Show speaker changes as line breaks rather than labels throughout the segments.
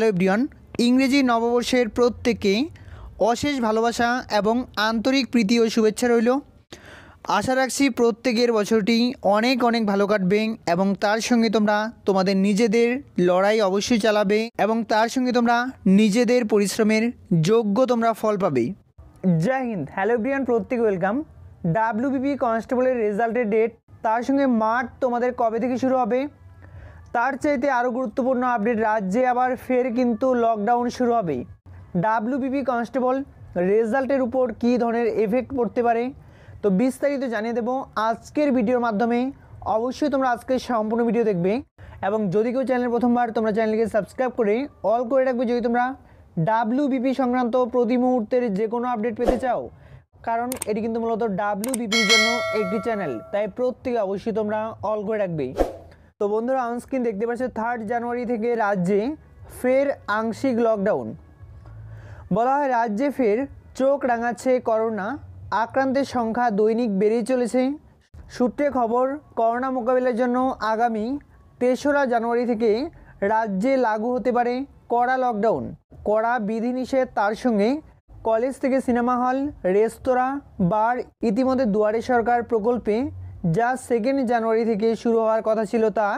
hello everyone ইংরেজি নববর্ষের প্রত্যেকে অশেষ ভালোবাসা এবং আন্তরিক প্রীতি ও শুভেচ্ছা রইল আশা রাখছি প্রত্যেকের বছরটি অনেক অনেক ভালো কাটবে এবং তার সঙ্গে তোমরা তোমাদের নিজেদের লড়াই অবশ্যই চালাবে এবং তার সঙ্গে তোমরা নিজেদের পরিশ্রমের যোগ্য তোমরা ফল পাবে জয় হিন্দ হ্যালো এভরিওয়ান প্রত্যেক ওয়েলকাম ডাব্লিউবিপি কনস্টেবলের রেজাল্টের ডেট তার সঙ্গে মাঠ তোমাদের কবে থেকে শুরু হবে তার চাইতে আরও গুরুত্বপূর্ণ আপডেট রাজ্যে আবার ফের কিন্তু লকডাউন শুরু হবে ডাব্লিউবিপি কনস্টেবল রেজাল্টের উপর কী ধরনের এফেক্ট পড়তে পারে তো বিস্তারিত জানিয়ে দেবো আজকের ভিডিওর মাধ্যমে অবশ্যই তোমরা আজকে সম্পূর্ণ ভিডিও দেখবে এবং যদি কেউ চ্যানেল প্রথমবার তোমরা চ্যানেলকে সাবস্ক্রাইব করে অল করে রাখবে যদি তোমরা ডাব্লিউবিপি সংক্রান্ত প্রতি মুহূর্তের যে কোনো আপডেট পেতে চাও কারণ এটি কিন্তু মূলত ডাব্লিউবিপির জন্য একটি চ্যানেল তাই প্রত্যেকে অবশ্যই তোমরা অল করে রাখবে তো বন্ধুরা অনস্ক্রিন দেখতে পাচ্ছে থার্ড জানুয়ারি থেকে রাজ্যে ফের আংশিক লকডাউন বলা হয় রাজ্যে ফের চোখ রাঙাচ্ছে করোনা আক্রান্তের সংখ্যা দৈনিক বেড়েই চলেছে সূত্রে খবর করোনা মোকাবিলার জন্য আগামী তেসরা জানুয়ারি থেকে রাজ্যে লাগু হতে পারে কড়া লকডাউন কড়া বিধিনিষেধ তার সঙ্গে কলেজ থেকে সিনেমা হল রেস্তোরাঁ বার ইতিমধ্যে দুয়ারে সরকার প্রকল্পে যা সেকেন্ড জানুয়ারি থেকে শুরু হওয়ার কথা ছিল তা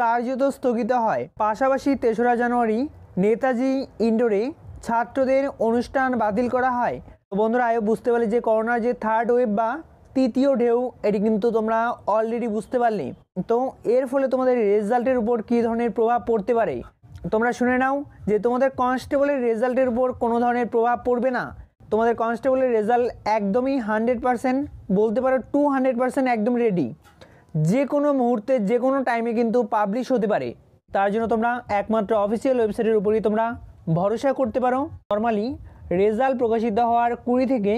কার্যত স্থগিত হয় পাশাপাশি তেসরা জানুয়ারি নেতাজি ইন্ডোরে ছাত্রদের অনুষ্ঠান বাতিল করা হয় তো বন্ধুরা আয়ও বুঝতে পারলে যে করোনার যে থার্ড ওয়েভ বা তৃতীয় ঢেউ এটি কিন্তু তোমরা অলরেডি বুঝতে পারলে তো এর ফলে তোমাদের রেজাল্টের উপর কী ধরনের প্রভাব পড়তে পারে তোমরা শুনে নাও যে তোমাদের কনস্টেবলের রেজাল্টের উপর কোনো ধরনের প্রভাব পড়বে না তোমাদের কনস্টেবলের রেজাল্ট একদমই হান্ড্রেড পারসেন্ট বলতে পারো টু হান্ড্রেড পারসেন্ট একদম রেডি যে কোনো মুহূর্তে যে কোনো টাইমে কিন্তু পাবলিশ হতে পারে তার জন্য তোমরা একমাত্র অফিসিয়াল ওয়েবসাইটের উপরই তোমরা ভরসা করতে পারো নর্মালি রেজাল্ট প্রকাশিত হওয়ার কুড়ি থেকে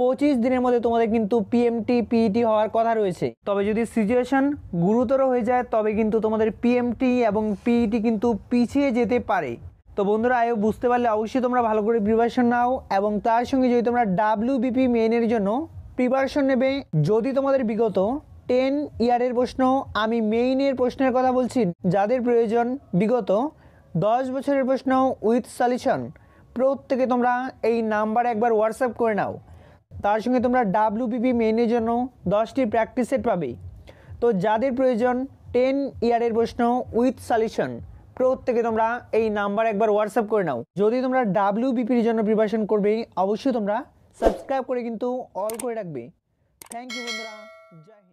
পঁচিশ দিনের মধ্যে তোমাদের কিন্তু পিএমটি পিইটি e হওয়ার কথা রয়েছে তবে যদি সিচুয়েশান গুরুতর হয়ে যায় তবে কিন্তু তোমাদের পিএমটি এবং পিইটি e কিন্তু পিছিয়ে যেতে পারে তো বন্ধুরা আয়ো বুঝতে পারলে অবশ্যই তোমরা ভালো করে প্রিপারেশন নাও এবং তার সঙ্গে যদি তোমরা ডাব্লিউবিপি মেনের জন্য প্রিপারেশন নেবে যদি তোমাদের বিগত টেন ইয়ারের প্রশ্ন আমি মেইনের প্রশ্নের কথা বলছি যাদের প্রয়োজন বিগত দশ বছরের প্রশ্ন উইথ সলিউশন প্রত্যেকে তোমরা এই নাম্বারে একবার হোয়াটসঅ্যাপ করে নাও তার সঙ্গে তোমরা ডাব্লিউবিপি মেইনের জন্য দশটি প্র্যাকটিস সেট পাবে তো যাদের প্রয়োজন টেন ইয়ারের প্রশ্ন উইথ সলিউশন প্রত্যেকে তোমরা এই নাম্বার একবার হোয়াটসঅ্যাপ করে নাও যদি তোমরা ডাব্লিউ বিপির জন্য প্রিপারেশন করবে অবশ্যই তোমরা সাবস্ক্রাইব করে কিন্তু অল করে রাখবে থ্যাংক ইউ বন্ধুরা জয়